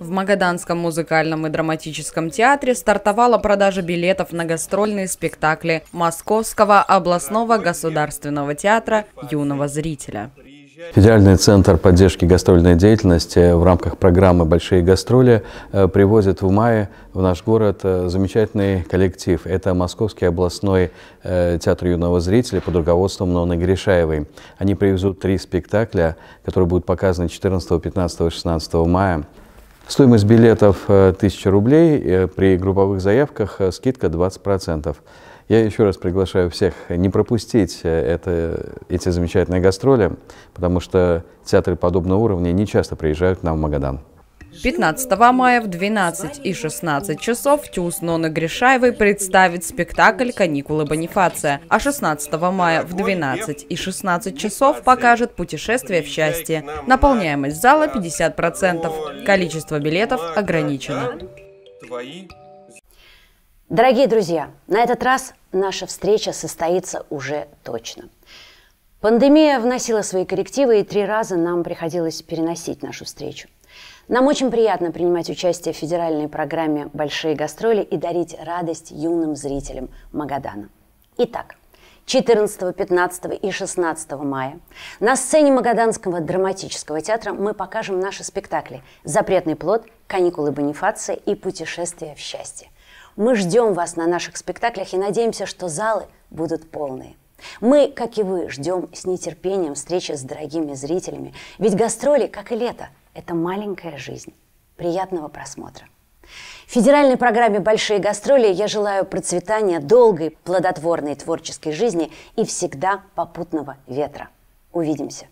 В Магаданском музыкальном и драматическом театре стартовала продажа билетов на гастрольные спектакли Московского областного государственного театра юного зрителя. Федеральный центр поддержки гастрольной деятельности в рамках программы «Большие гастроли» э, привозит в мае в наш город э, замечательный коллектив. Это Московский областной э, театр юного зрителя под руководством Ноны Гришаевой. Они привезут три спектакля, которые будут показаны 14, 15, 16 мая. Стоимость билетов 1000 рублей, при групповых заявках скидка 20%. Я еще раз приглашаю всех не пропустить э, это, эти замечательные гастроли, потому что театры подобного уровня не часто приезжают к нам в Магадан. 15 мая в 12 и 16 часов ТЮЗ Нона Гришаевой представит спектакль «Каникулы Бонифация», а 16 мая в 12 и 16 часов покажет «Путешествие в счастье». Наполняемость зала 50%. Количество билетов ограничено. Дорогие друзья, на этот раз наша встреча состоится уже точно. Пандемия вносила свои коррективы, и три раза нам приходилось переносить нашу встречу. Нам очень приятно принимать участие в федеральной программе «Большие гастроли» и дарить радость юным зрителям Магадана. Итак, 14, 15 и 16 мая на сцене Магаданского драматического театра мы покажем наши спектакли «Запретный плод», «Каникулы Бонифация» и «Путешествие в счастье». Мы ждем вас на наших спектаклях и надеемся, что залы будут полные. Мы, как и вы, ждем с нетерпением встречи с дорогими зрителями, ведь гастроли, как и лето, это маленькая жизнь. Приятного просмотра! В федеральной программе «Большие гастроли» я желаю процветания долгой, плодотворной творческой жизни и всегда попутного ветра. Увидимся!